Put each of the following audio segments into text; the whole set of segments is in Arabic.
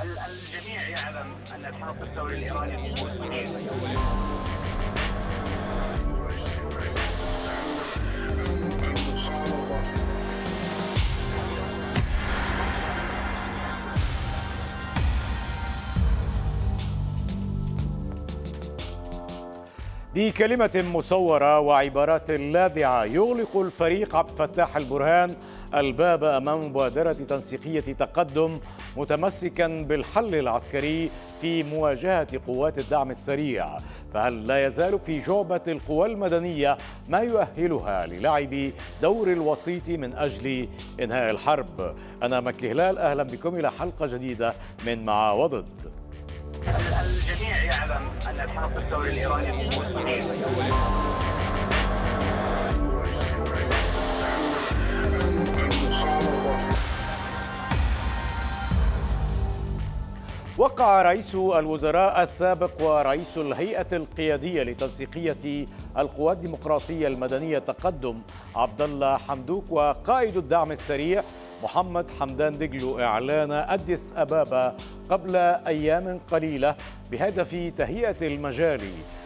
الجميع يعلم ان الحرس الثوري الايراني بكلمة مصورة وعبارات لاذعة يغلق الفريق عبد الفتاح البرهان الباب أمام مبادرة تنسيقية تقدم متمسكا بالحل العسكري في مواجهة قوات الدعم السريع فهل لا يزال في جعبة القوى المدنية ما يؤهلها للعب دور الوسيط من أجل إنهاء الحرب أنا مكي هلال أهلا بكم إلى حلقة جديدة من مع وضد الجميع يعلم أن الحرب الدوري الإيراني في وقع رئيس الوزراء السابق ورئيس الهيئة القيادية لتنسيقية القوى الديمقراطية المدنية تقدم عبد الله حمدوك وقائد الدعم السريع محمد حمدان دجلو إعلان أديس أبابا قبل أيام قليلة بهدف تهيئة المجال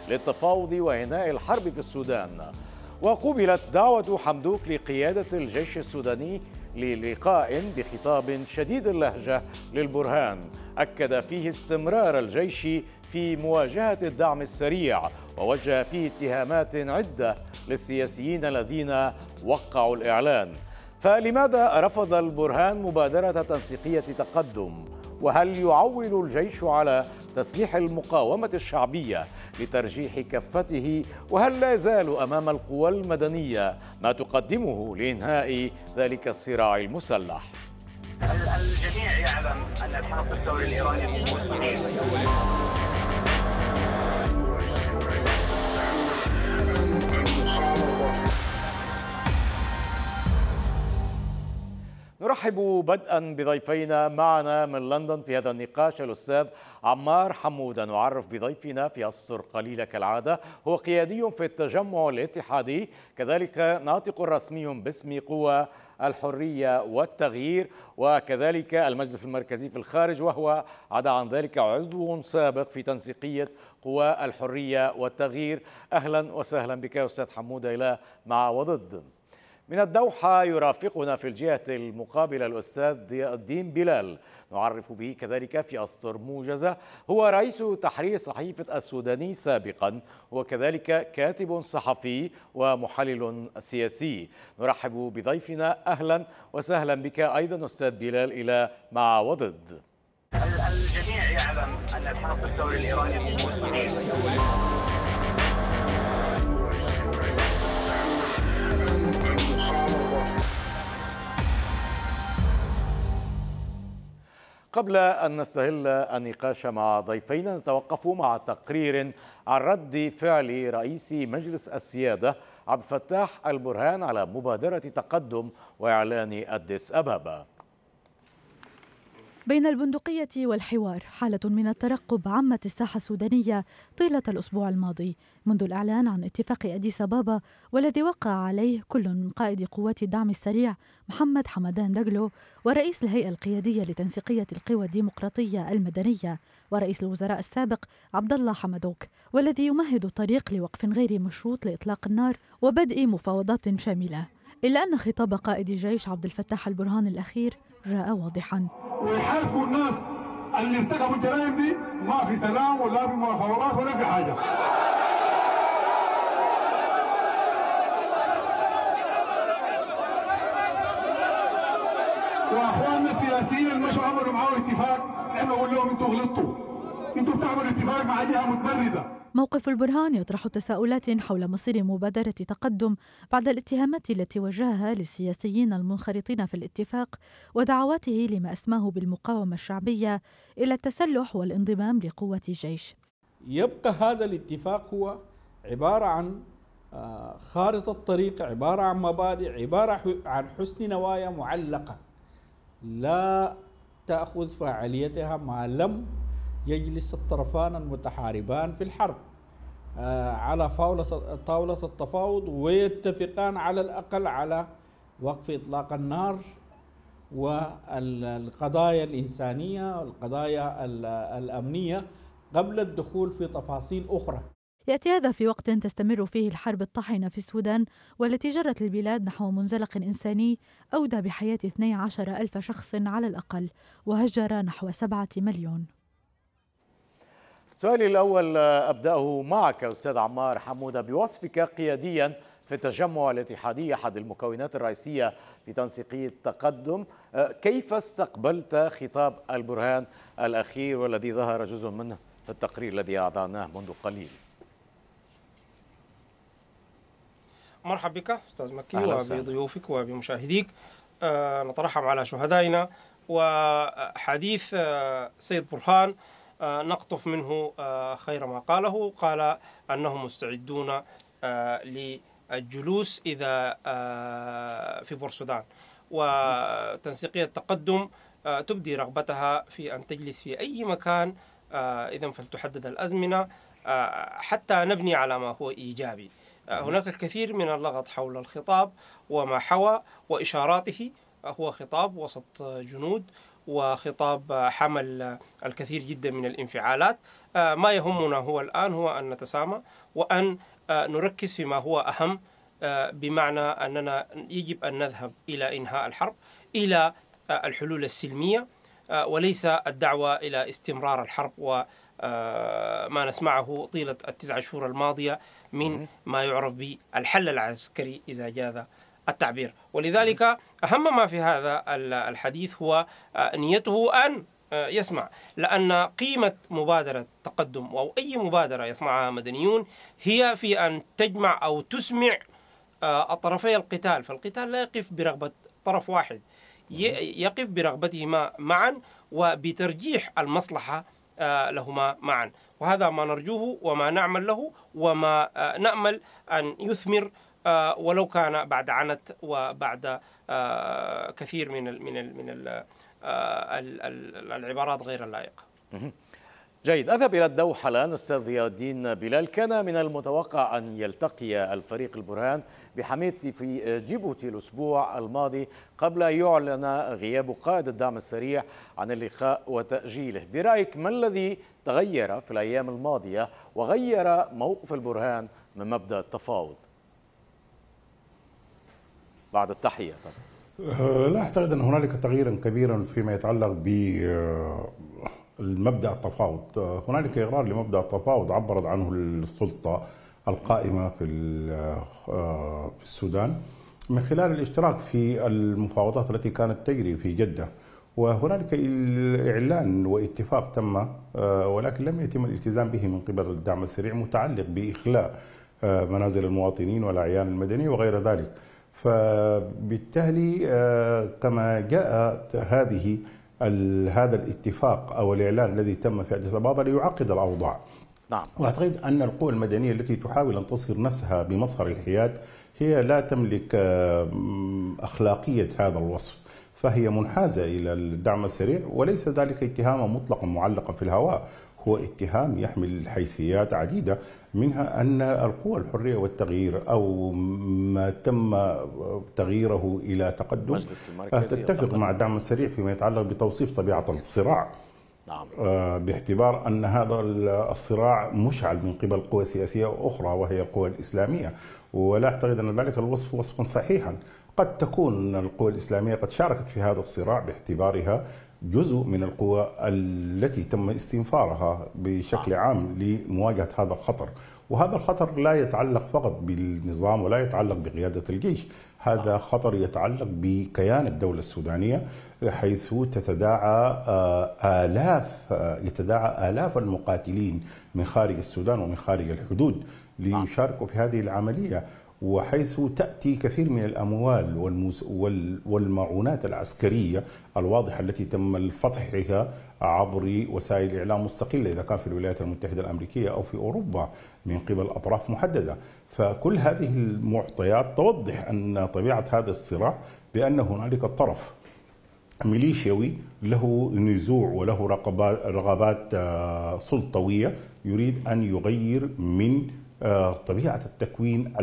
للتفاوض وإنهاء الحرب في السودان وقبلت دعوة حمدوك لقيادة الجيش السوداني للقاء بخطاب شديد اللهجة للبرهان أكد فيه استمرار الجيش في مواجهة الدعم السريع ووجه فيه اتهامات عدة للسياسيين الذين وقعوا الإعلان فلماذا رفض البرهان مبادرة تنسيقية تقدم؟ وهل يعول الجيش على تسليح المقاومة الشعبية لترجيح كفته وهل لا يزال أمام القوى المدنية ما تقدمه لإنهاء ذلك الصراع المسلح؟ الجميع يعلم أن الحرس الثوري الإيراني نرحب بدءا بضيفينا معنا من لندن في هذا النقاش الاستاذ عمار حموده نعرف بضيفنا في اسطر قليله كالعاده هو قيادي في التجمع الاتحادي كذلك ناطق رسمي باسم قوى الحرية والتغيير وكذلك المجلس المركزي في الخارج وهو عدا عن ذلك عضو سابق في تنسيقية قوى الحرية والتغيير أهلا وسهلا بك أستاذ حمود إلى مع وضد من الدوحة يرافقنا في الجهة المقابلة الأستاذ ضياء الدين بلال نعرف به كذلك في أسطر موجزة هو رئيس تحرير صحيفة السوداني سابقا وكذلك كاتب صحفي ومحلل سياسي نرحب بضيفنا أهلا وسهلا بك أيضا أستاذ بلال إلى مع وضد الجميع يعلم أن الحرب الثوري الإيراني من قبل أن نستهل النقاش مع ضيفينا نتوقف مع تقرير عن رد فعل رئيس مجلس السيادة عبد الفتاح البرهان على مبادرة تقدم وإعلان أديس أبابا بين البندقية والحوار حالة من الترقب عمت الساحة السودانية طيلة الأسبوع الماضي منذ الإعلان عن اتفاق أديس أبابا والذي وقع عليه كل من قائد قوات الدعم السريع محمد حمدان دجلو ورئيس الهيئة القيادية لتنسيقية القوى الديمقراطية المدنية ورئيس الوزراء السابق عبد الله حمدوك والذي يمهد الطريق لوقف غير مشروط لإطلاق النار وبدء مفاوضات شاملة إلا أن خطاب قائد الجيش عبد الفتاح البرهان الأخير جاء واضحا ويحاسبوا الناس اللي ارتكبوا الجرائم دي ما في سلام ولا في مفاوضات ولا في حاجة واخواننا السياسيين اللي مشوا عملوا معاهم اتفاق انا بقول لهم انتوا غلطتوا انتوا بتعملوا اتفاق مع جهه متمرده موقف البرهان يطرح تساؤلات حول مصير مبادرة تقدم بعد الاتهامات التي وجهها للسياسيين المنخرطين في الاتفاق ودعواته لما أسماه بالمقاومة الشعبية إلى التسلح والانضمام لقوة الجيش يبقى هذا الاتفاق هو عبارة عن آه، خارطة طريق عبارة عن مبادئ عبارة عن حسن نوايا معلقة لا تأخذ فاعليتها ما لم يجلس الطرفان المتحاربان في الحرب آه، على طاولة التفاوض ويتفقان على الأقل على وقف إطلاق النار والقضايا الإنسانية والقضايا الأمنية قبل الدخول في تفاصيل أخرى يأتي هذا في وقت تستمر فيه الحرب الطاحنة في السودان والتي جرت البلاد نحو منزلق إنساني أودى بحياة 12 ألف شخص على الأقل وهجر نحو 7 مليون سؤالي الأول آه، أبدأه معك أستاذ عمار حمودة بوصفك قياديا في التجمع الاتحادي أحد المكونات الرئيسية في تنسيقية تقدم آه، كيف استقبلت خطاب البرهان الأخير والذي ظهر جزء منه في التقرير الذي أعدناه منذ قليل مرحبا بك أستاذ مكي وبضيوفك وبمشاهديك آه، نترحم على شهدائنا وحديث سيد برهان آه، نقطف منه آه، خير ما قاله قال أنهم مستعدون آه، للجلوس إذا في بورسودان وتنسيقية التقدم تبدي رغبتها في أن تجلس في أي مكان إذا فلتحدد الأزمنة حتى نبني على ما هو إيجابي نعم. هناك الكثير من اللغط حول الخطاب وما حوى وإشاراته هو خطاب وسط جنود وخطاب حمل الكثير جدا من الانفعالات آه، ما يهمنا هو الآن هو أن نتسامى وأن آه، نركز فيما هو أهم آه، بمعنى أننا يجب أن نذهب إلى إنهاء الحرب إلى الحلول السلمية وليس الدعوة إلى استمرار الحرب وما نسمعه طيلة التسعة شهور الماضية من ما يعرف بالحل العسكري إذا جاز التعبير ولذلك أهم ما في هذا الحديث هو آه، نيته أن آه، يسمع لأن قيمة مبادرة تقدم أو أي مبادرة يصنعها مدنيون هي في أن تجمع أو تسمع الطرفي آه، القتال فالقتال لا يقف برغبة طرف واحد يقف برغبتهما معا وبترجيح المصلحة لهما معا وهذا ما نرجوه وما نعمل له وما نأمل أن يثمر آه، ولو كان بعد عنت وبعد آه، كثير من من من آه، العبارات غير اللائقه. جيد اذهب الى الدوحه الان استاذ ضياء الدين بلال كان من المتوقع ان يلتقي الفريق البرهان بحميد في جيبوتي الاسبوع الماضي قبل ان يعلن غياب قائد الدعم السريع عن اللقاء وتاجيله برايك ما الذي تغير في الايام الماضيه وغير موقف البرهان من مبدا التفاوض بعد التحية طبعا أه، لا أعتقد أن هنالك تغييرا كبيرا فيما يتعلق ب أه، المبدا التفاوض أه، هنالك اغرار لمبدا التفاوض عبرت عنه السلطه القائمه في في السودان من خلال الاشتراك في المفاوضات التي كانت تجري في جده وهنالك اعلان واتفاق تم ولكن لم يتم الالتزام به من قبل الدعم السريع متعلق باخلاء منازل المواطنين والاعيان المدنيه وغير ذلك فبالتالي آه، كما جاء هذه هذا الاتفاق او الاعلان الذي تم في اديس ابابا ليعقد الاوضاع. نعم. واعتقد ان القوى المدنيه التي تحاول ان تصهر نفسها بمصهر الحياد هي لا تملك آه، اخلاقيه هذا الوصف. فهي منحازه الى الدعم السريع وليس ذلك اتهاما مطلقا معلقا في الهواء هو اتهام يحمل حيثيات عديدة منها أن القوى الحرية والتغيير أو ما تم تغييره إلى تقدم تتفق مع الدعم السريع فيما يتعلق بتوصيف طبيعة الصراع نعم. آه، باعتبار أن هذا الصراع مشعل من قبل قوى سياسية أخرى وهي القوى الإسلامية ولا أعتقد أن ذلك الوصف وصفا صحيحا قد تكون القوى الإسلامية قد شاركت في هذا الصراع باعتبارها جزء من القوى التي تم استنفارها بشكل نعم. عام لمواجهة هذا الخطر وهذا الخطر لا يتعلق فقط بالنظام ولا يتعلق بقيادة الجيش هذا نعم. خطر يتعلق بكيان الدولة السودانية حيث تتداعى آه، آلاف آه، يتداعى آلاف المقاتلين من خارج السودان ومن خارج الحدود نعم. ليشاركوا في هذه العملية وحيث تأتي كثير من الأموال والمعونات العسكرية الواضحة التي تم فتحها عبر وسائل إعلام مستقلة إذا كان في الولايات المتحدة الأمريكية أو في أوروبا من قبل أطراف محددة فكل هذه المعطيات توضح أن طبيعة هذا الصراع بأن هنالك طرف ميليشيوي له نزوع وله رغبات آه، سلطوية يريد أن يغير من آه، طبيعة التكوين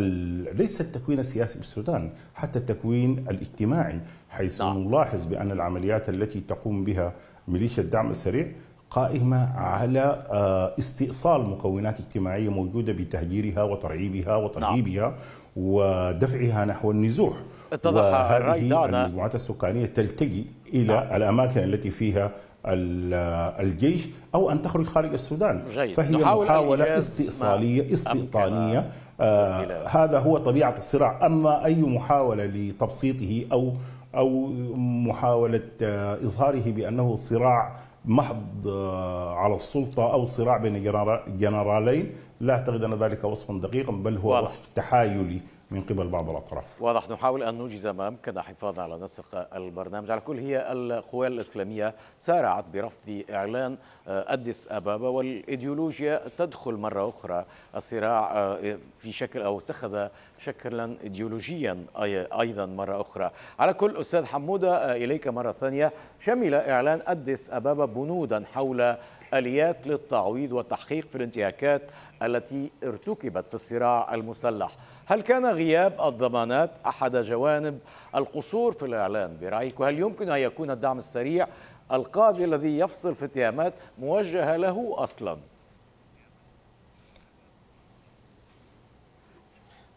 ليس التكوين السياسي بالسودان حتى التكوين الاجتماعي حيث نعم. نلاحظ بأن العمليات التي تقوم بها ميليشيا الدعم السريع قائمة على آه، استئصال مكونات اجتماعية موجودة بتهجيرها وترعيبها نعم. وترهيبها نعم. ودفعها نحو النزوح اتضح الرأي دعنا المجموعات السكانية تلتجي إلى نعم. الأماكن التي فيها الجيش أو أن تخرج خارج السودان جيد. فهي محاولة استئصالية استيطانية آه هذا هو طبيعة الصراع أما أي محاولة لتبسيطه أو أو محاولة آه، إظهاره بأنه صراع محض آه، على السلطة أو صراع بين جنرالين لا أعتقد أن ذلك وصف دقيق بل هو واضح. وصف تحايلي من قبل بعض الأطراف واضح نحاول أن نوجز ما أمكن حفاظا على نسق البرنامج على كل هي القوى الإسلامية سارعت برفض إعلان أديس أبابا والإيديولوجيا تدخل مرة أخرى الصراع آه، في شكل أو اتخذ شكلا إيديولوجيا أيضا مرة أخرى على كل أستاذ حمودة آه، إليك مرة ثانية شمل إعلان أديس أبابا بنودا حول اليات للتعويض والتحقيق في الانتهاكات التي ارتكبت في الصراع المسلح هل كان غياب الضمانات أحد جوانب القصور في الإعلان برأيك وهل يمكن أن يكون الدعم السريع القاضي الذي يفصل في اتهامات موجهة له أصلاً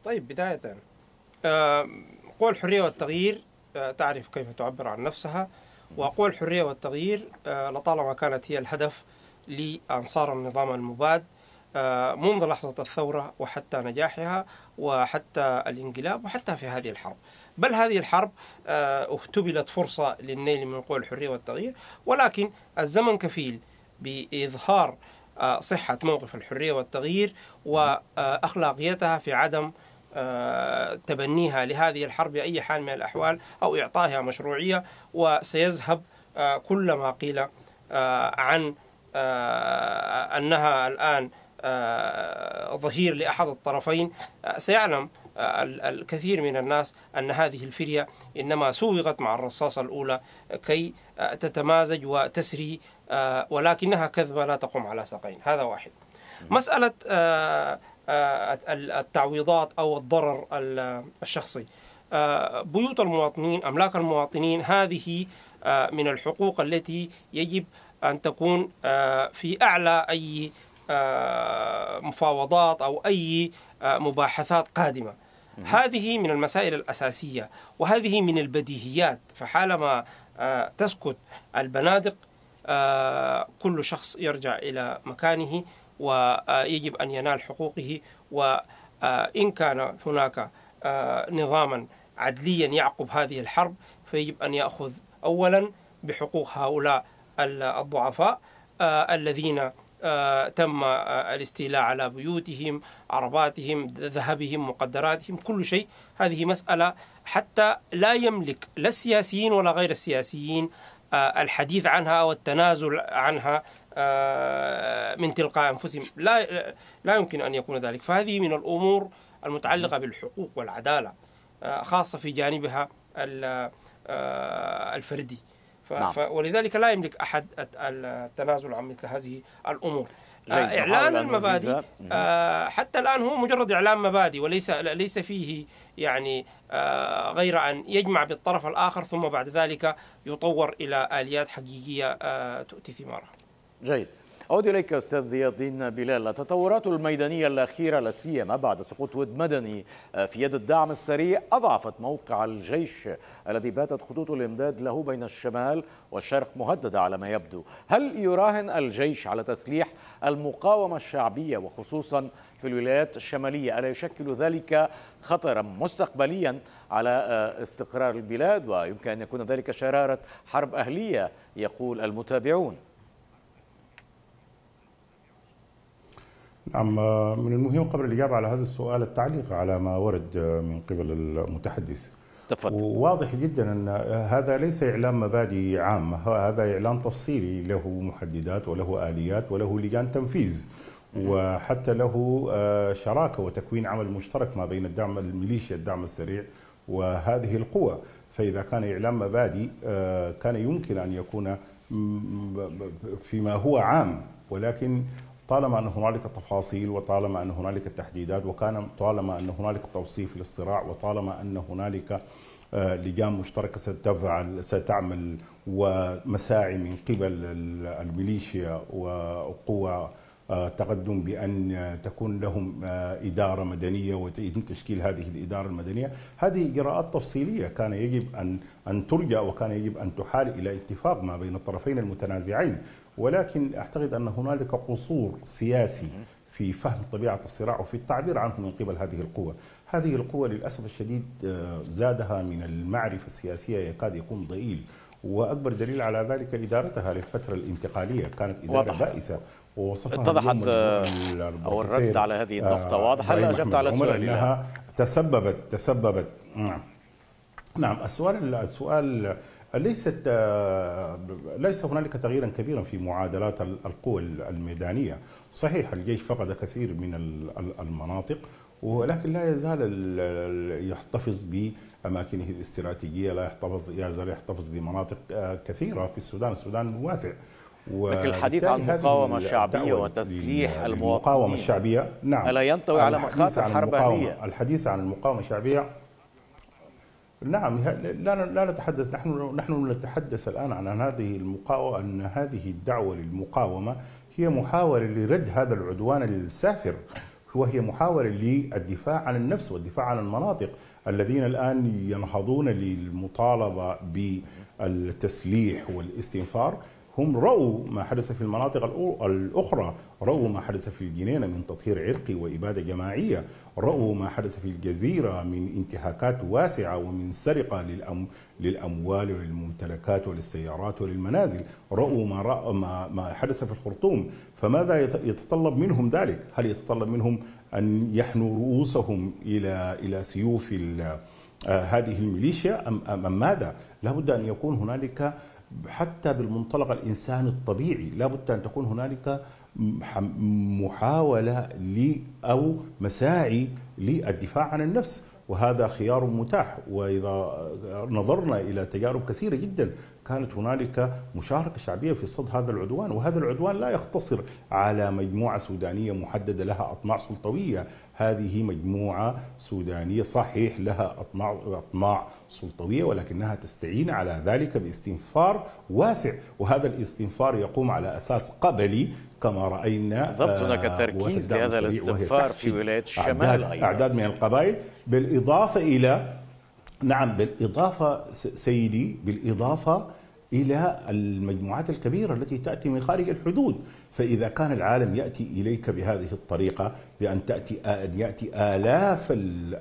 طيب بداية آه، قوى الحرية والتغيير آه، تعرف كيف تعبر عن نفسها وقوى الحرية والتغيير آه، لطالما كانت هي الهدف لأنصار النظام المباد آه، منذ لحظة الثورة وحتى نجاحها وحتى الانقلاب وحتى في هذه الحرب بل هذه الحرب آه، اهتبلت فرصة للنيل من قوى الحرية والتغيير ولكن الزمن كفيل بإظهار آه، صحة موقف الحرية والتغيير وأخلاقيتها في عدم تبنيها لهذه الحرب بأي حال من الأحوال أو إعطائها مشروعية وسيذهب كل ما قيل عن أنها الآن آه، ظهير لأحد الطرفين آه، سيعلم آه، الكثير من الناس أن هذه الفرية إنما سوغت مع الرصاصة الأولى كي تتمازج وتسري ولكنها كذبة لا تقوم على ساقين هذا واحد مسألة التعويضات أو الضرر الشخصي بيوت المواطنين أملاك المواطنين هذه من الحقوق التي يجب أن تكون في أعلى أي آه، مفاوضات او اي آه، مباحثات قادمه. هذه من المسائل الاساسيه وهذه من البديهيات فحالما آه، تسكت البنادق كل شخص يرجع الى مكانه ويجب ان ينال حقوقه وان كان هناك نظاما عدليا يعقب هذه الحرب فيجب ان ياخذ اولا بحقوق هؤلاء الضعفاء الذين آه، تم آه، الاستيلاء على بيوتهم عرباتهم ذهبهم مقدراتهم كل شيء هذه مسألة حتى لا يملك لا السياسيين ولا غير السياسيين آه، الحديث عنها والتنازل عنها من تلقاء أنفسهم لا, لا يمكن أن يكون ذلك فهذه من الأمور المتعلقة بالحقوق والعدالة خاصة في جانبها الفردي ف... نعم. ف... ولذلك لا يملك أحد التنازل عن مثل هذه الأمور آه، إعلان المبادئ آه، حتى الآن هو مجرد إعلان مبادئ وليس ليس فيه يعني آه، غير أن يجمع بالطرف الآخر ثم بعد ذلك يطور إلى آليات حقيقية تؤتي ثمارها جيد أعود إليك أستاذ ضياء الدين بلال التطورات الميدانية الأخيرة لا سيما بعد سقوط ود مدني في يد الدعم السريع أضعفت موقع الجيش الذي باتت خطوط الإمداد له بين الشمال والشرق مهددة على ما يبدو هل يراهن الجيش على تسليح المقاومة الشعبية وخصوصا في الولايات الشمالية ألا يشكل ذلك خطرا مستقبليا على آه، استقرار البلاد ويمكن أن يكون ذلك شرارة حرب أهلية يقول المتابعون نعم من المهم قبل الإجابة على هذا السؤال التعليق على ما ورد من قبل المتحدث تفضل وواضح جدا أن هذا ليس إعلام مبادئ عامة هذا إعلام تفصيلي له محددات وله آليات وله لجان تنفيذ وحتى له آه، شراكة وتكوين عمل مشترك ما بين الدعم الميليشيا الدعم السريع وهذه القوى فإذا كان إعلام مبادئ آه، كان يمكن أن يكون فيما هو عام ولكن طالما أن هنالك تفاصيل وطالما أن هنالك تحديدات وكان طالما أن هنالك توصيف للصراع وطالما أن هنالك آه، لجان مشتركة ستفعل ستعمل ومساعي من قبل الميليشيا وقوى آه، تقدم بأن تكون لهم آه، إدارة مدنية ويتم تشكيل هذه الإدارة المدنية هذه إجراءات تفصيلية كان يجب أن أن ترجع وكان يجب أن تحال إلى اتفاق ما بين الطرفين المتنازعين ولكن اعتقد ان هنالك قصور سياسي في فهم طبيعه الصراع وفي التعبير عنه من قبل هذه القوى، هذه القوى للاسف الشديد آه، زادها من المعرفه السياسيه يكاد يكون ضئيل، واكبر دليل على ذلك ادارتها للفتره الانتقاليه، كانت اداره واضح. بائسه ووصفها اتضحت آه، او الرد على هذه آه، النقطه واضح هل اجبت على السؤال انها تسببت تسببت نعم نعم السؤال السؤال ليست آه، ليس هنالك تغييرا كبيرا في معادلات القوى الميدانيه، صحيح الجيش فقد كثير من المناطق ولكن لا يزال يحتفظ باماكنه الاستراتيجيه، لا يحتفظ يزال يحتفظ بمناطق آه، كثيره في السودان، السودان واسع لكن الحديث عن المقاومة الشعبية وتسليح المواطنين المقاومة الشعبية نعم ألا ينطوي على مخاطر حرب أهلية الحديث عن المقاومة الشعبية نعم لا لا نتحدث نحن نحن نتحدث الان عن هذه المقاومه ان هذه الدعوه للمقاومه هي محاوله لرد هذا العدوان السافر وهي محاولة للدفاع عن النفس والدفاع عن المناطق الذين الآن ينهضون للمطالبة بالتسليح والاستنفار هم رأوا ما حدث في المناطق الأخرى رأوا ما حدث في الجنينة من تطهير عرقي وإبادة جماعية رأوا ما حدث في الجزيرة من انتهاكات واسعة ومن سرقة للأم... للأموال وللممتلكات وللسيارات وللمنازل رأوا ما, رأ... ما... ما حدث في الخرطوم فماذا يتطلب منهم ذلك؟ هل يتطلب منهم أن يحنوا رؤوسهم إلى, إلى سيوف آه، هذه الميليشيا أم, أم ماذا؟ لابد أن يكون هنالك حتى بالمنطلق الإنسان الطبيعي لابد أن تكون هنالك محاولة أو مساعي للدفاع عن النفس وهذا خيار متاح واذا نظرنا الى تجارب كثيره جدا كانت هنالك مشاركه شعبيه في صد هذا العدوان وهذا العدوان لا يقتصر على مجموعه سودانيه محدده لها اطماع سلطويه هذه مجموعه سودانيه صحيح لها اطماع اطماع سلطويه ولكنها تستعين على ذلك باستنفار واسع وهذا الاستنفار يقوم على اساس قبلي كما راينا بالضبط هناك آه، تركيز لهذا الاستنفار في ولايه الشمال ايضا اعداد من القبائل بالإضافة إلى نعم بالإضافة سيدي بالإضافة إلى المجموعات الكبيرة التي تأتي من خارج الحدود فإذا كان العالم يأتي إليك بهذه الطريقة بأن تأتي أن يأتي آلاف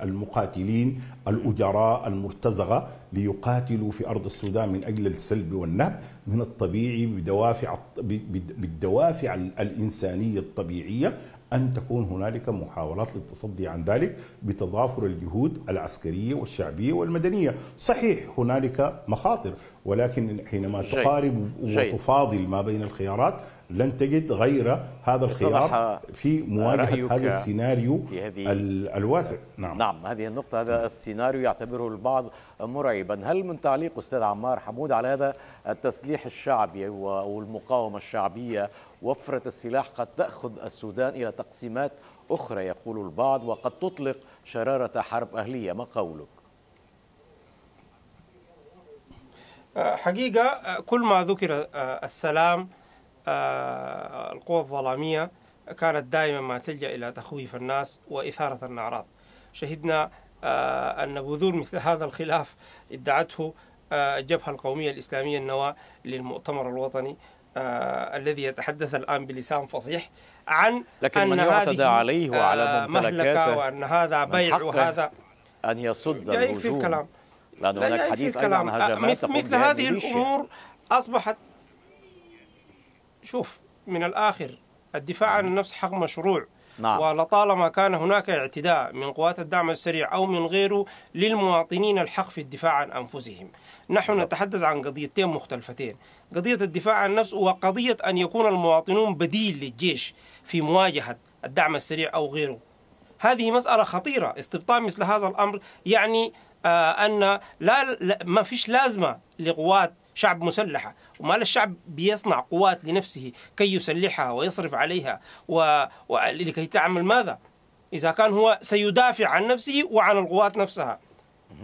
المقاتلين الأجراء المرتزغة ليقاتلوا في أرض السودان من أجل السلب والنهب من الطبيعي بدوافع بالدوافع الإنسانية الطبيعية أن تكون هنالك محاولات للتصدي عن ذلك بتضافر الجهود العسكرية والشعبية والمدنية صحيح هنالك مخاطر ولكن حينما تقارب وتفاضل ما بين الخيارات لن تجد غير هذا الخيار في مواجهة هذا السيناريو الواسع نعم نعم هذه النقطة هذا السيناريو يعتبره البعض مرعبا هل من تعليق أستاذ عمار حمود على هذا التسليح الشعبي والمقاومة الشعبية وفرة السلاح قد تأخذ السودان إلى تقسيمات أخرى يقول البعض وقد تطلق شرارة حرب أهلية ما قولك؟ أه، حقيقة أه، كل ما ذكر أه، السلام آه، القوى الظلامية كانت دائما ما تلجأ إلى تخويف الناس وإثارة الأعراض شهدنا آه، أن بذور مثل هذا الخلاف ادعته آه، الجبهة القومية الإسلامية النواة للمؤتمر الوطني الذي يتحدث الآن بلسان فصيح عن لكن أن من يعتدى عليه وعلى ممتلكاته وأن هذا بيع وهذا أن يصد الهجوم الكلام لأن هناك حديث أيضا عن هجمات مثل هذه الأمور أصبحت شوف من الآخر الدفاع عن النفس حق مشروع نعم. ولطالما كان هناك اعتداء من قوات الدعم السريع أو من غيره للمواطنين الحق في الدفاع عن أنفسهم نحن نعم. نتحدث عن قضيتين مختلفتين قضية الدفاع عن النفس وقضية أن يكون المواطنون بديل للجيش في مواجهة الدعم السريع أو غيره هذه مسألة خطيرة استبطان مثل هذا الأمر يعني آه أن لا, لا ما فيش لازمة لقوات شعب مسلحة وما الشعب بيصنع قوات لنفسه كي يسلحها ويصرف عليها و... ولكي تعمل ماذا إذا كان هو سيدافع عن نفسه وعن القوات نفسها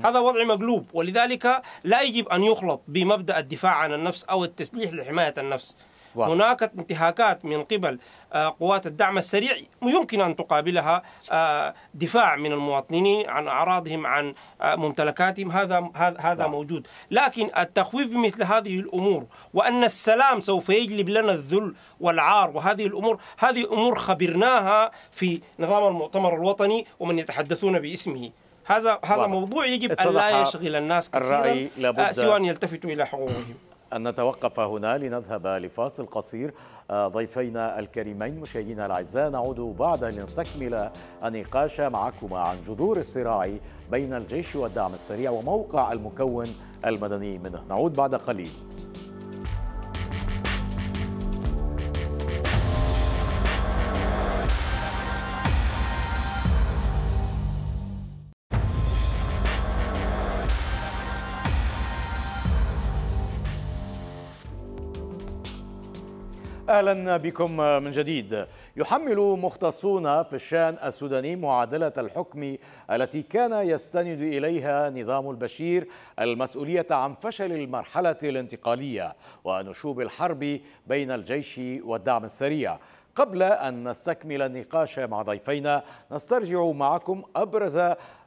هذا وضع مقلوب ولذلك لا يجب أن يخلط بمبدأ الدفاع عن النفس أو التسليح لحماية النفس واضح. هناك انتهاكات من قبل آه، قوات الدعم السريع يمكن أن تقابلها آه، دفاع من المواطنين عن أعراضهم عن آه، ممتلكاتهم هذا هذا نعم. موجود لكن التخويف بمثل هذه الأمور وأن السلام سوف يجلب لنا الذل والعار وهذه الأمور هذه أمور خبرناها في نظام المؤتمر الوطني ومن يتحدثون باسمه هذا هذا موضوع يجب ان لا يشغل الناس كثيرا الرأي لابد سوى ان يلتفتوا الى حقوقهم أن نتوقف هنا لنذهب لفاصل قصير آه، ضيفينا الكريمين مشاهدينا الأعزاء نعود بعد لنستكمل النقاش معكما عن جذور الصراع بين الجيش والدعم السريع وموقع المكون المدني منه نعود بعد قليل أهلا بكم من جديد يحمل مختصون في الشان السوداني معادلة الحكم التي كان يستند إليها نظام البشير المسؤولية عن فشل المرحلة الانتقالية ونشوب الحرب بين الجيش والدعم السريع قبل أن نستكمل النقاش مع ضيفينا نسترجع معكم أبرز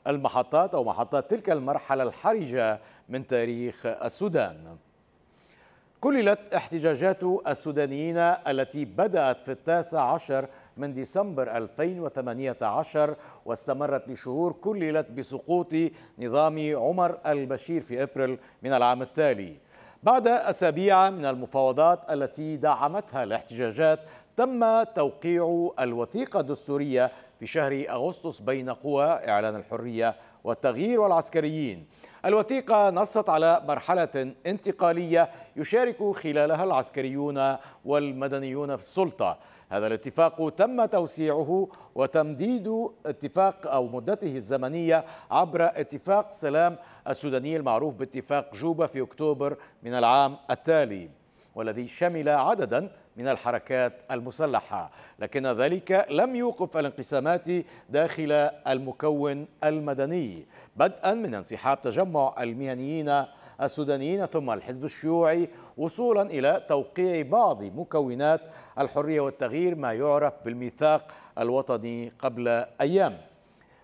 المحطات أو محطات تلك المرحلة الحرجة من تاريخ السودان كللت احتجاجات السودانيين التي بدأت في التاسع عشر من ديسمبر 2018 واستمرت لشهور كللت بسقوط نظام عمر البشير في ابريل من العام التالي. بعد اسابيع من المفاوضات التي دعمتها الاحتجاجات تم توقيع الوثيقه الدستوريه في شهر اغسطس بين قوى اعلان الحريه والتغيير والعسكريين. الوثيقة نصت على مرحلة انتقالية يشارك خلالها العسكريون والمدنيون في السلطة هذا الاتفاق تم توسيعه وتمديد اتفاق أو مدته الزمنية عبر اتفاق سلام السوداني المعروف باتفاق جوبا في أكتوبر من العام التالي والذي شمل عددا من الحركات المسلحة لكن ذلك لم يوقف الانقسامات داخل المكون المدني بدءا من انسحاب تجمع المهنيين السودانيين ثم الحزب الشيوعي وصولا إلى توقيع بعض مكونات الحرية والتغيير ما يعرف بالميثاق الوطني قبل أيام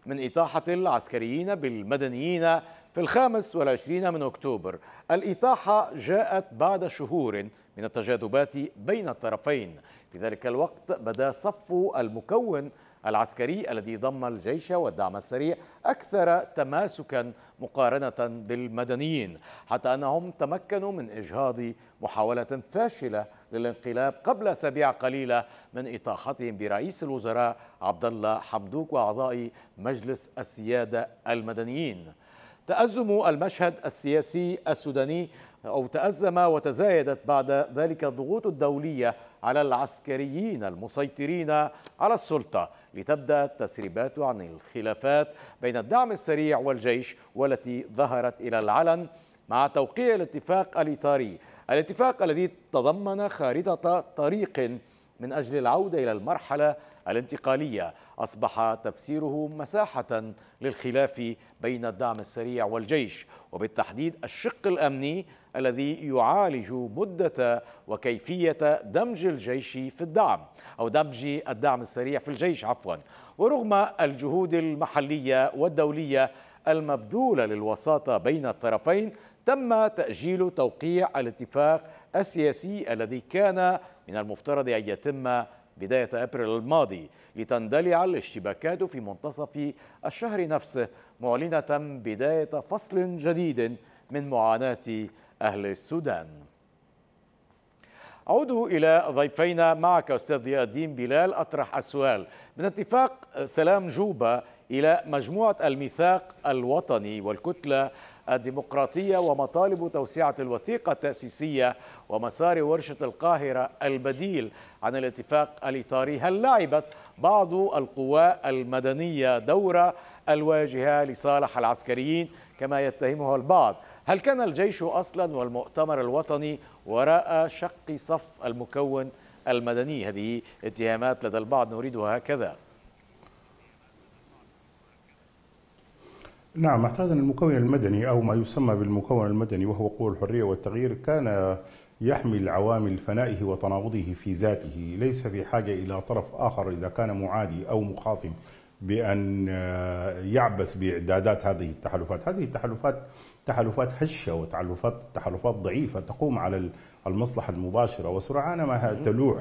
من إطاحة العسكريين بالمدنيين في الخامس والعشرين من أكتوبر الإطاحة جاءت بعد شهور من التجاذبات بين الطرفين في ذلك الوقت بدا صف المكون العسكري الذي ضم الجيش والدعم السريع أكثر تماسكا مقارنة بالمدنيين حتى أنهم تمكنوا من إجهاض محاولة فاشلة للانقلاب قبل أسابيع قليلة من إطاحتهم برئيس الوزراء عبد الله حمدوك وأعضاء مجلس السيادة المدنيين تأزم المشهد السياسي السوداني أو تأزم وتزايدت بعد ذلك الضغوط الدولية على العسكريين المسيطرين على السلطة لتبدأ التسريبات عن الخلافات بين الدعم السريع والجيش والتي ظهرت إلى العلن مع توقيع الاتفاق الإطاري الاتفاق الذي تضمن خارطة طريق من أجل العودة إلى المرحلة الانتقالية أصبح تفسيره مساحة للخلاف بين الدعم السريع والجيش وبالتحديد الشق الأمني الذي يعالج مدة وكيفية دمج الجيش في الدعم أو دمج الدعم السريع في الجيش عفوا ورغم الجهود المحلية والدولية المبذولة للوساطة بين الطرفين تم تأجيل توقيع الاتفاق السياسي الذي كان من المفترض أن يتم بداية أبريل الماضي لتندلع الاشتباكات في منتصف الشهر نفسه معلنة بداية فصل جديد من معاناة أهل السودان أعود إلى ضيفينا معك أستاذ ضياء الدين بلال أطرح السؤال من اتفاق سلام جوبا إلى مجموعة الميثاق الوطني والكتلة الديمقراطية ومطالب توسعة الوثيقة التأسيسية ومسار ورشة القاهرة البديل عن الاتفاق الإطاري هل لعبت بعض القوى المدنية دور الواجهة لصالح العسكريين كما يتهمها البعض هل كان الجيش أصلا والمؤتمر الوطني وراء شق صف المكون المدني هذه اتهامات لدى البعض نريدها هكذا نعم اعتقد أن المكون المدني أو ما يسمى بالمكون المدني وهو قوى الحرية والتغيير كان يحمل عوامل فنائه وتناقضه في ذاته ليس في حاجة إلى طرف آخر إذا كان معادي أو مخاصم بأن يعبث بإعدادات هذه التحالفات هذه التحالفات تحالفات هشة وتحالفات تحالفات ضعيفة تقوم على المصلحة المباشرة وسرعان ما تلوح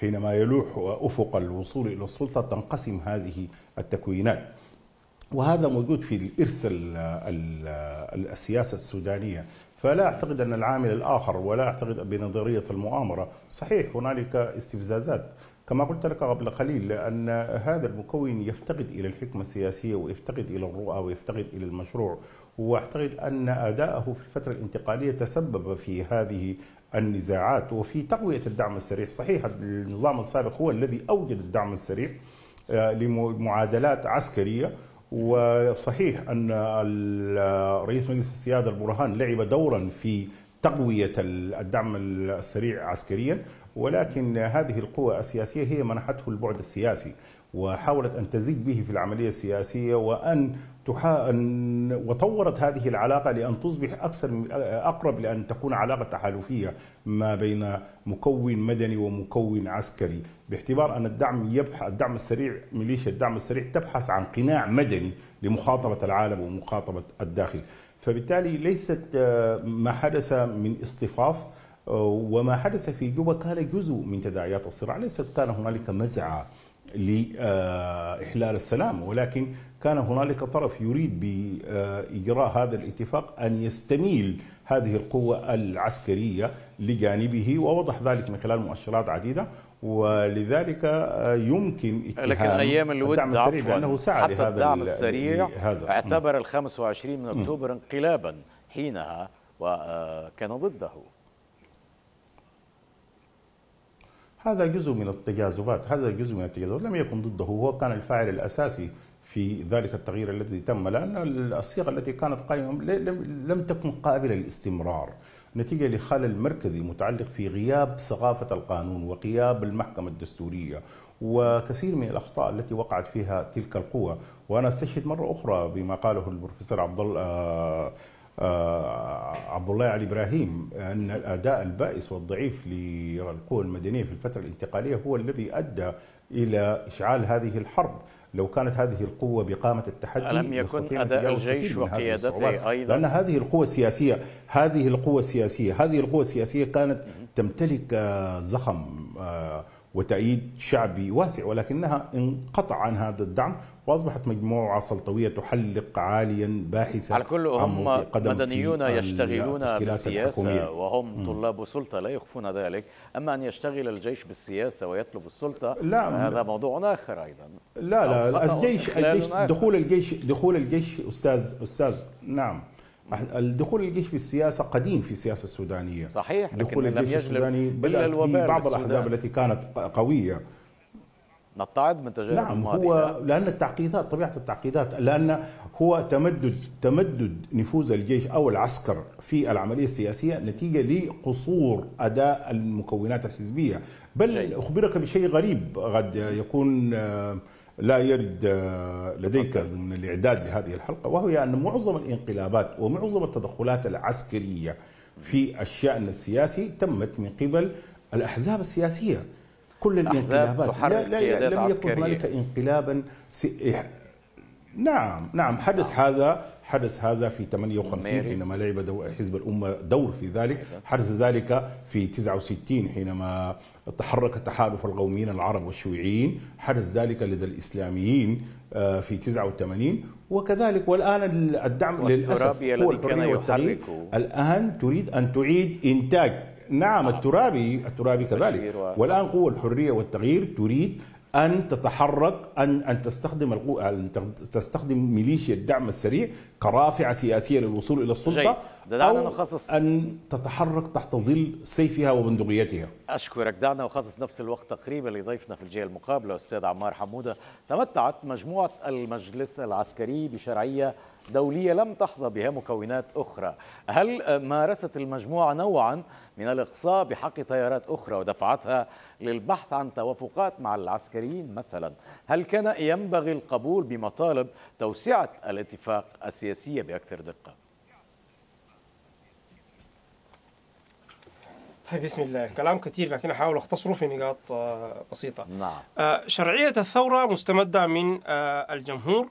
حينما يلوح أفق الوصول إلى السلطة تنقسم هذه التكوينات وهذا موجود في الارث السياسه السودانيه فلا اعتقد ان العامل الاخر ولا اعتقد بنظريه المؤامره صحيح هنالك استفزازات كما قلت لك قبل قليل لان هذا المكون يفتقد إلى الحكمة السياسية ويفتقد إلى الرؤى ويفتقد إلى المشروع وأعتقد أن أداءه في الفترة الانتقالية تسبب في هذه النزاعات وفي تقوية الدعم السريع صحيح النظام السابق هو الذي أوجد الدعم السريع آه، لمعادلات عسكرية وصحيح ان رئيس مجلس السياده البرهان لعب دورا في تقويه الدعم السريع عسكريا ولكن هذه القوى السياسيه هي منحته البعد السياسي وحاولت ان تزيد به في العمليه السياسيه وان تحا... وطورت هذه العلاقة لأن تصبح أكثر أقرب لأن تكون علاقة تحالفية ما بين مكون مدني ومكون عسكري باعتبار أن الدعم يبحث الدعم السريع ميليشيا الدعم السريع تبحث عن قناع مدني لمخاطبة العالم ومخاطبة الداخل فبالتالي ليست آه، ما حدث من اصطفاف آه، وما حدث في جوبا كان جزء من تداعيات الصراع ليست كان هنالك مزعة لإحلال السلام ولكن كان هنالك طرف يريد بإجراء هذا الاتفاق أن يستميل هذه القوة العسكرية لجانبه ووضح ذلك من خلال مؤشرات عديدة ولذلك يمكن لكن ايام الود الدعم السريع لانه سعى حتى الدعم السريع اعتبر ال 25 من اكتوبر انقلابا حينها وكان ضده هذا جزء من التجاذبات هذا جزء من التجاذبات لم يكن ضده هو كان الفاعل الأساسي في ذلك التغيير الذي تم لأن الصيغة التي كانت قائمة لم تكن قابلة للاستمرار نتيجة لخلل مركزي متعلق في غياب ثقافة القانون وغياب المحكمة الدستورية وكثير من الاخطاء التي وقعت فيها تلك القوى وانا استشهد مره اخرى بما قاله البروفيسور عبد الله آه، آه، عبد الله علي ابراهيم ان الاداء البائس والضعيف للقوى المدنيه في الفتره الانتقاليه هو الذي ادى الى اشعال هذه الحرب لو كانت هذه القوة بقامة التحدي ألم يكن أداء الجيش وقيادته أيضا لأن هذه القوة السياسية هذه القوة السياسية هذه القوة السياسية كانت تمتلك زخم آه، وتأييد شعبي واسع ولكنها انقطع عن هذا الدعم وأصبحت مجموعة سلطوية تحلق عاليا باحثا على كل هم مدنيون يشتغلون بالسياسة الحكومية. وهم طلاب سلطة لا يخفون ذلك أما أن يشتغل الجيش بالسياسة ويطلب السلطة لا هذا موضوع آخر أيضا لا لا الجيش, الجيش دخول الجيش دخول الجيش أستاذ أستاذ نعم الدخول الجيش في السياسة قديم في السياسة السودانية صحيح دخول لكن الجيش لم السوداني بدأ في بعض الأحزاب التي كانت قوية نتعظ من تجارب نعم الماضي هو لأن التعقيدات طبيعة التعقيدات لأن هو تمدد تمدد نفوذ الجيش أو العسكر في العملية السياسية نتيجة لقصور أداء المكونات الحزبية بل جاي. أخبرك بشيء غريب قد يكون آه لا يرد آه، لديك ضمن الإعداد لهذه الحلقة وهي يعني أن معظم الانقلابات ومعظم التدخلات العسكرية في الشأن السياسي تمت من قبل الأحزاب السياسية كل الانقلابات تحرك لا, لا لم يكن هنالك انقلابا سي... نعم نعم حدث نعم. هذا حدث هذا في 58 حينما لعب حزب الأمة دور في ذلك حدث ذلك في 69 حينما تحرك تحالف القوميين العرب والشيوعيين حدث ذلك لدى الإسلاميين آه، في 89 وكذلك والآن الدعم للأسف هو الحرية والتغيير الآن تريد أن تعيد إنتاج نعم, نعم. الترابي الترابي كذلك والآن قوة الحرية والتغيير تريد ان تتحرك ان ان تستخدم القو... ان تستخدم ميليشيا الدعم السريع كرافعه سياسيه للوصول الى السلطه جيد. دعنا او نخصص ان تتحرك تحت ظل سيفها وبندقيتها اشكرك دعنا نخصص نفس الوقت تقريبا لضيفنا في الجهه المقابله الاستاذ عمار حموده تمتعت مجموعه المجلس العسكري بشرعيه دولية لم تحظى بها مكونات أخرى هل مارست المجموعة نوعا من الإقصاء بحق تيارات أخرى ودفعتها للبحث عن توافقات مع العسكريين مثلا هل كان ينبغي القبول بمطالب توسعة الاتفاق السياسية بأكثر دقة؟ طيب بسم الله كلام كثير لكن احاول اختصره في نقاط آه، بسيطه نعم. آه، شرعيه الثوره مستمده من آه، الجمهور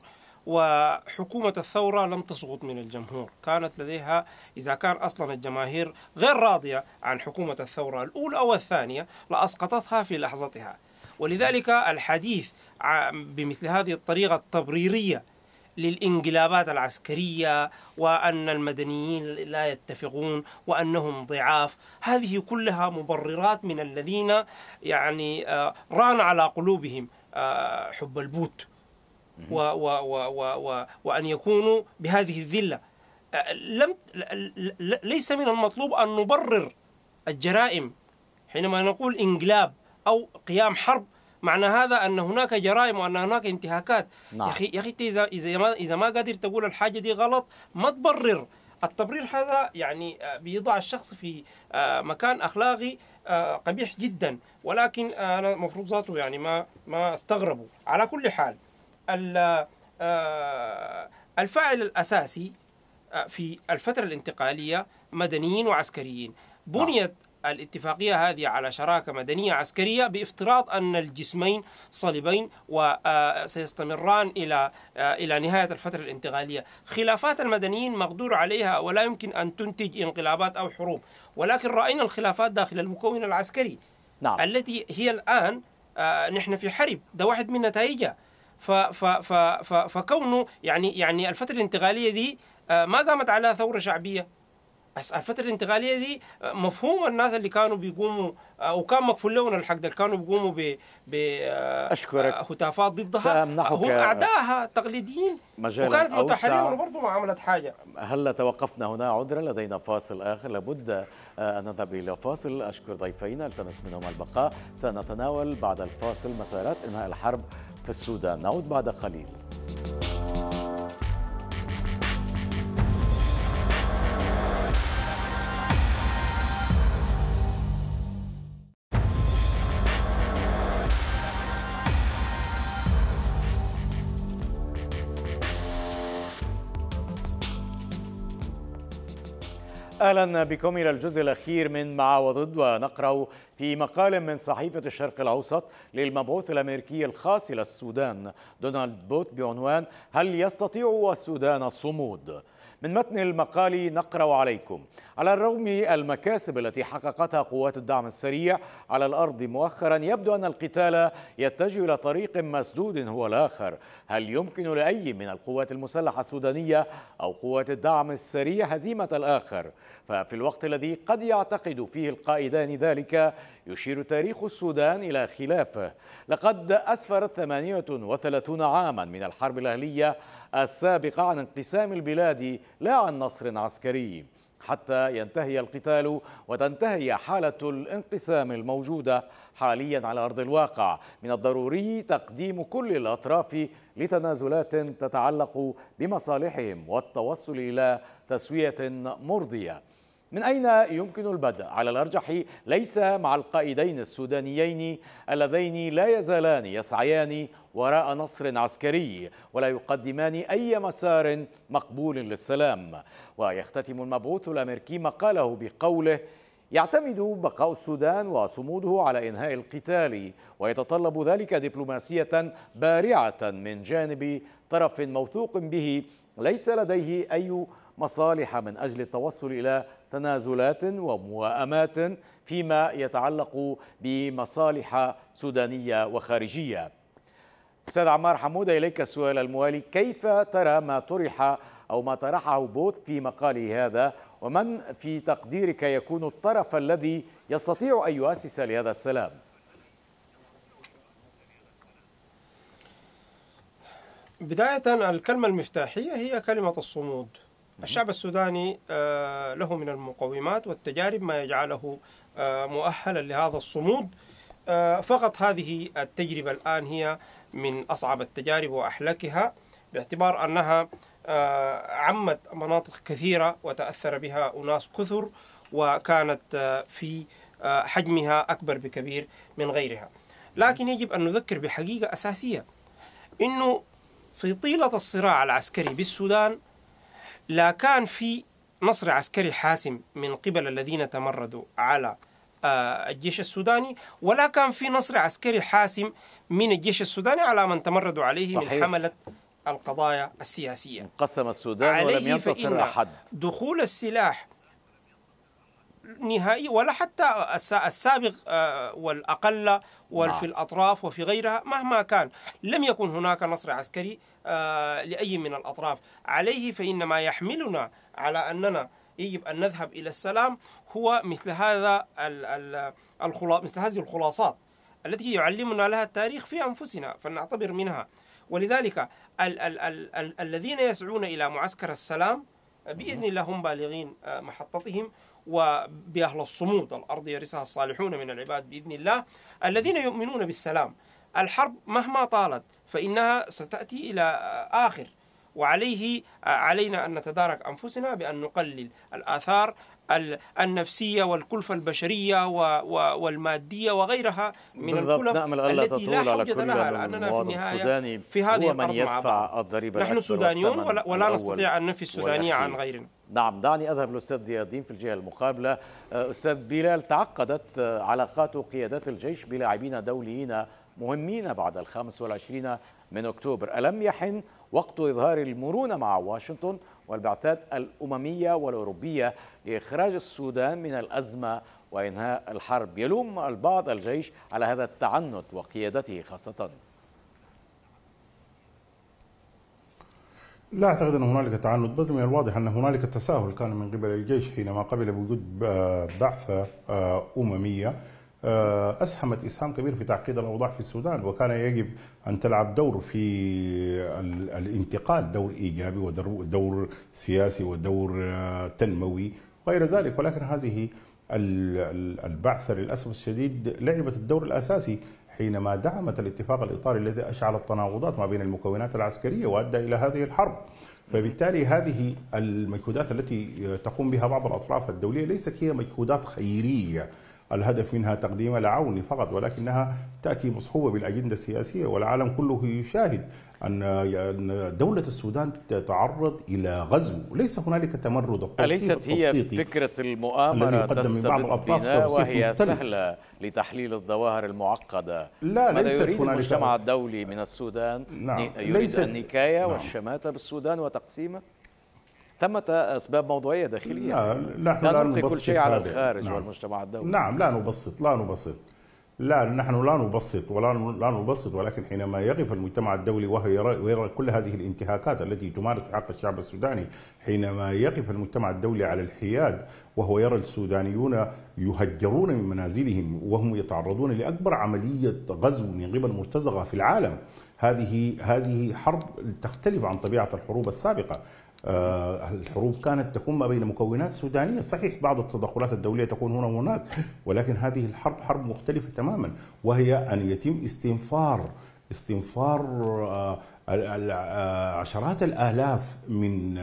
وحكومة الثورة لم تسقط من الجمهور كانت لديها إذا كان أصلا الجماهير غير راضية عن حكومة الثورة الأولى أو الثانية لأسقطتها في لحظتها ولذلك الحديث بمثل هذه الطريقة التبريرية للانقلابات العسكرية وأن المدنيين لا يتفقون وأنهم ضعاف هذه كلها مبررات من الذين يعني آه، ران على قلوبهم آه، حب البوت و و و و و وأن يكونوا بهذه الذلة لم ليس من المطلوب أن نبرر الجرائم حينما نقول انقلاب أو قيام حرب معنى هذا أن هناك جرائم وأن هناك انتهاكات نعم. يا أخي يا أخي إذا إذا ما إذا ما قادر تقول الحاجة دي غلط ما تبرر التبرير هذا يعني آه، بيضع الشخص في آه، مكان اخلاقي آه، قبيح جدا ولكن انا المفروض ذاته يعني ما ما استغربوا على كل حال آه، الفاعل الأساسي آه، في الفترة الانتقالية مدنيين وعسكريين نعم. بنيت الاتفاقية هذه على شراكة مدنية عسكرية بافتراض أن الجسمين صلبين وسيستمران آه، إلى إلى نهاية الفترة الانتقالية خلافات المدنيين مقدور عليها ولا يمكن أن تنتج انقلابات أو حروب ولكن رأينا الخلافات داخل المكون العسكري نعم. التي هي الآن نحن في حرب ده واحد من نتائجها ف ف ف ف فكونه يعني يعني الفتره الانتقاليه دي آه، ما قامت على ثوره شعبيه بس الفترة الانتقالية دي آه، مفهوم الناس اللي كانوا بيقوموا آه، وكان مكفول لهم الحق ده كانوا بيقوموا ب ب اشكرك هتافات ضدها هم اعدائها التقليديين وكانت متحررة وبرضه ما عملت حاجة هلا توقفنا هنا عذرا لدينا فاصل آخر لابد أن نذهب إلى فاصل أشكر ضيفينا التمس منهم البقاء سنتناول بعد الفاصل مسارات إنهاء الحرب في السودان نعود بعد قليل اهلا بكم الى الجزء الاخير من مع وضد ونقرا في مقال من صحيفه الشرق الاوسط للمبعوث الامريكي الخاص الى السودان دونالد بوت بعنوان هل يستطيع السودان الصمود؟ من متن المقال نقرأ عليكم على الرغم المكاسب التي حققتها قوات الدعم السريع على الأرض مؤخرا يبدو أن القتال يتجه إلى طريق مسدود هو الآخر هل يمكن لأي من القوات المسلحة السودانية أو قوات الدعم السريع هزيمة الآخر ففي الوقت الذي قد يعتقد فيه القائدان ذلك يشير تاريخ السودان إلى خلافه لقد أسفرت 38 عاما من الحرب الأهلية السابقة عن انقسام البلاد لا عن نصر عسكري حتى ينتهي القتال وتنتهي حالة الانقسام الموجودة حاليا على أرض الواقع من الضروري تقديم كل الأطراف لتنازلات تتعلق بمصالحهم والتوصل إلى تسوية مرضية من أين يمكن البدء؟ على الأرجح ليس مع القائدين السودانيين اللذين لا يزالان يسعيان وراء نصر عسكري ولا يقدمان أي مسار مقبول للسلام ويختتم المبعوث الأمريكي مقاله بقوله يعتمد بقاء السودان وصموده على إنهاء القتال ويتطلب ذلك دبلوماسية بارعة من جانب طرف موثوق به ليس لديه أي مصالح من أجل التوصل إلى تنازلات وموائمات فيما يتعلق بمصالح سودانية وخارجية سيد عمار حمودة إليك السؤال الموالي كيف ترى ما طرح أو ما طرحه بوث في مقاله هذا ومن في تقديرك يكون الطرف الذي يستطيع أن يؤسس لهذا السلام بداية الكلمة المفتاحية هي كلمة الصمود الشعب السوداني آه، له من المقومات والتجارب ما يجعله آه، مؤهلا لهذا الصمود آه، فقط هذه التجربة الآن هي من أصعب التجارب وأحلكها باعتبار أنها عمت مناطق كثيرة وتأثر بها أناس كثر وكانت في حجمها أكبر بكبير من غيرها لكن يجب أن نذكر بحقيقة أساسية أنه في طيلة الصراع العسكري بالسودان لا كان في نصر عسكري حاسم من قبل الذين تمردوا على آه، الجيش السوداني ولا كان في نصر عسكري حاسم من الجيش السوداني على من تمردوا عليه صحيح. من حملة القضايا السياسية انقسم السودان ولم ينتصر أحد دخول السلاح نهائي ولا حتى السابق آه، والأقل وفي نعم. الأطراف وفي غيرها مهما كان لم يكن هناك نصر عسكري آه، لأي من الأطراف عليه فإن ما يحملنا على أننا يجب أن نذهب إلى السلام هو مثل هذا مثل هذه الخلاصات التي يعلمنا لها التاريخ في أنفسنا فلنعتبر منها ولذلك ال ال ال ال الذين يسعون إلى معسكر السلام بإذن الله هم بالغين آه، محطتهم وبأهل الصمود الأرض يرثها الصالحون من العباد بإذن الله الذين يؤمنون بالسلام الحرب مهما طالت فإنها ستأتي إلى آخر وعليه علينا أن نتدارك أنفسنا بأن نقلل الآثار النفسية والكلفة البشرية والمادية وغيرها من الكلف نأمل ألا التي لا حجة لها لأننا في النهاية في هذه من يدفع الضريبة نحن سودانيون ولا, ولا نستطيع أن ننفي السودانية عن غيرنا نعم دعني أذهب للأستاذ ضياء الدين في الجهة المقابلة آه، أستاذ بلال تعقدت آه، علاقات قيادات الجيش بلاعبين دوليين مهمين بعد الخامس والعشرين من أكتوبر ألم يحن وقت إظهار المرونة مع واشنطن والبعثات الأممية والأوروبية لإخراج السودان من الأزمة وإنهاء الحرب يلوم البعض الجيش على هذا التعنت وقيادته خاصة لا اعتقد ان هنالك تعنت بل من الواضح ان هنالك تساهل كان من قبل الجيش حينما قبل بوجود بعثه آه، امميه آه، أسهمت إسهام كبير في تعقيد الأوضاع في السودان وكان يجب أن تلعب دور في الانتقال دور إيجابي ودور سياسي ودور آه، تنموي وغير ذلك ولكن هذه البعثة للأسف الشديد لعبت الدور الأساسي حينما دعمت الاتفاق الإطاري الذي أشعل التناقضات ما بين المكونات العسكرية وأدى إلى هذه الحرب فبالتالي هذه المجهودات التي تقوم بها بعض الأطراف الدولية ليست هي مجهودات خيرية الهدف منها تقديم العون فقط ولكنها تأتي مصحوبة بالأجندة السياسية والعالم كله يشاهد أن دولة السودان تتعرض إلى غزو ليس هنالك تمرد أليست هي فكرة المؤامرة تستبد بنا وهي مختلف. سهلة لتحليل الظواهر المعقدة لا ليس ليست يريد المجتمع الدولي من السودان نعم. يريد النكاية نعم. والشماتة بالسودان وتقسيمه ثمة أسباب موضوعية داخلية لا يعني نحن لا, لا نلقي كل شيء على الخارج نعم. والمجتمع الدولي نعم لا نبسط لا نبسط لا نحن لا نبسط ولا لا نبسط ولكن حينما يقف المجتمع الدولي وهو يرى, ويرى كل هذه الانتهاكات التي تمارس حق الشعب السوداني حينما يقف المجتمع الدولي على الحياد وهو يرى السودانيون يهجرون من منازلهم وهم يتعرضون لأكبر عملية غزو من قبل مرتزقة في العالم هذه هذه حرب تختلف عن طبيعه الحروب السابقه آه، الحروب كانت تكون ما بين مكونات سودانية صحيح بعض التدخلات الدولية تكون هنا وهناك ولكن هذه الحرب حرب مختلفة تماما وهي أن يتم استنفار استنفار آه، آه، عشرات الآلاف من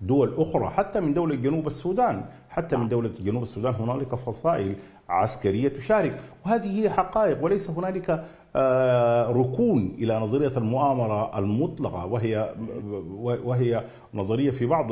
دول أخرى حتى من دولة جنوب السودان حتى من دولة جنوب السودان هنالك فصائل عسكرية تشارك وهذه هي حقائق وليس هنالك آه، ركون الى نظريه المؤامره المطلقه وهي وهي نظريه في بعض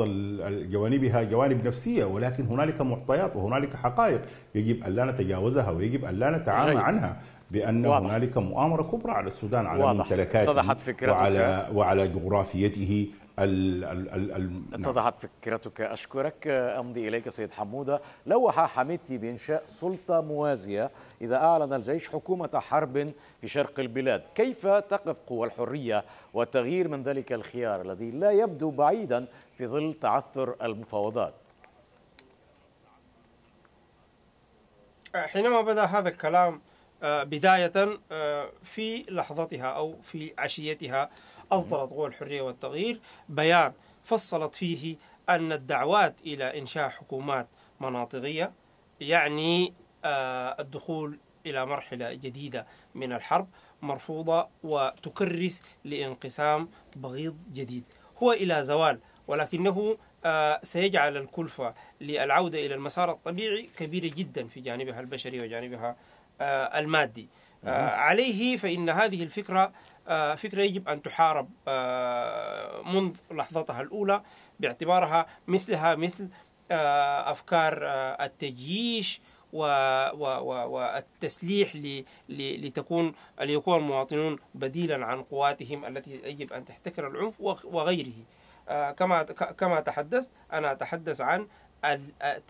جوانبها جوانب نفسيه ولكن هنالك معطيات وهنالك حقائق يجب ان لا نتجاوزها ويجب ان لا نتعامى عنها بان هنالك مؤامره كبرى على السودان على ممتلكاته وعلى وعلى جغرافيته اتضحت فكرتك أشكرك أمضي إليك سيد حمودة لوح حميدتي بإنشاء سلطة موازية إذا أعلن الجيش حكومة حرب في شرق البلاد كيف تقف قوى الحرية والتغيير من ذلك الخيار الذي لا يبدو بعيدا في ظل تعثر المفاوضات حينما بدأ هذا الكلام آه، بداية آه، في لحظتها أو في عشيتها أصدرت قوى الحرية والتغيير بيان فصلت فيه أن الدعوات إلى إنشاء حكومات مناطقية يعني آه، الدخول إلى مرحلة جديدة من الحرب مرفوضة وتكرس لانقسام بغيض جديد هو إلى زوال ولكنه آه، سيجعل الكلفة للعودة إلى المسار الطبيعي كبيرة جدا في جانبها البشري وجانبها آه، المادي آه، نعم. عليه فإن هذه الفكرة آه، فكرة يجب أن تحارب آه، منذ لحظتها الأولى باعتبارها مثلها مثل أفكار التجييش والتسليح لتكون ليكون المواطنون بديلا عن قواتهم التي يجب أن تحتكر العنف وغيره كما كما تحدثت أنا أتحدث عن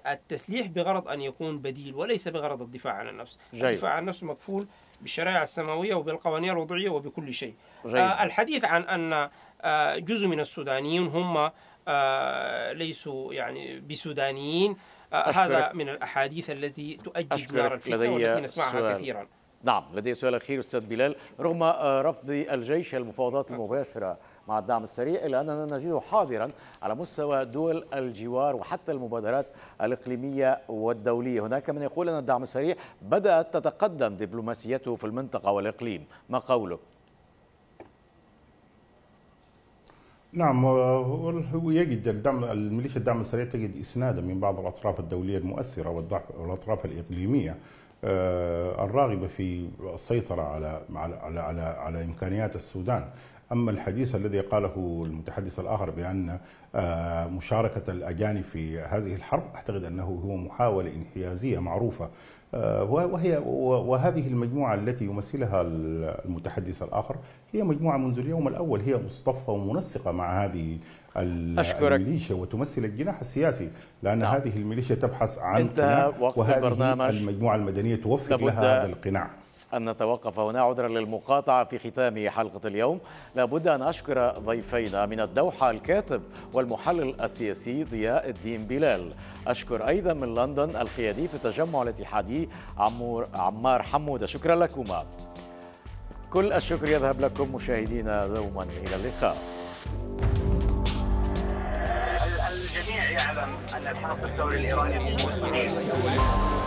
التسليح بغرض أن يكون بديل وليس بغرض الدفاع عن النفس جاي. الدفاع عن النفس مكفول بالشرائع السماوية وبالقوانين الوضعية وبكل شيء جيد. آه، الحديث عن أن آه، جزء من السودانيين هم آه، ليسوا يعني بسودانيين هذا من الأحاديث التي تؤجج نار الفكرة والتي نسمعها سؤال. كثيرا نعم لدي سؤال أخير أستاذ بلال رغم رفض الجيش المفاوضات المباشرة مع الدعم السريع إلا أننا نجده حاضرا على مستوى دول الجوار وحتى المبادرات الإقليمية والدولية هناك من يقول أن الدعم السريع بدأت تتقدم دبلوماسيته في المنطقة والإقليم ما قوله؟ نعم يجد الدعم الميليشيا الدعم السريع تجد اسنادا من بعض الاطراف الدوليه المؤثره والاطراف الاقليميه آه، الراغبه في السيطره على على على, على امكانيات السودان أما الحديث الذي قاله المتحدث الآخر بأن آه، مشاركة الأجانب في هذه الحرب أعتقد أنه هو محاولة انحيازية معروفة آه، وهي وهذه المجموعة التي يمثلها المتحدث الآخر هي مجموعة منذ اليوم الأول هي مصطفى ومنسقة مع هذه أشكرك. الميليشيا وتمثل الجناح السياسي لأن نعم. هذه الميليشيا تبحث عن انتهى وقت وهذه البرنامج. المجموعة المدنية توفر لها هذا القناع أن نتوقف هنا عذرا للمقاطعة في ختام حلقة اليوم لابد أن أشكر ضيفينا من الدوحة الكاتب والمحلل السياسي ضياء الدين بلال أشكر أيضا من لندن القيادي في التجمع الاتحادي عمار حمودة شكرا لكما كل الشكر يذهب لكم مشاهدينا دوما إلى اللقاء الجميع يعلم أن الحرب الثوري الإيراني في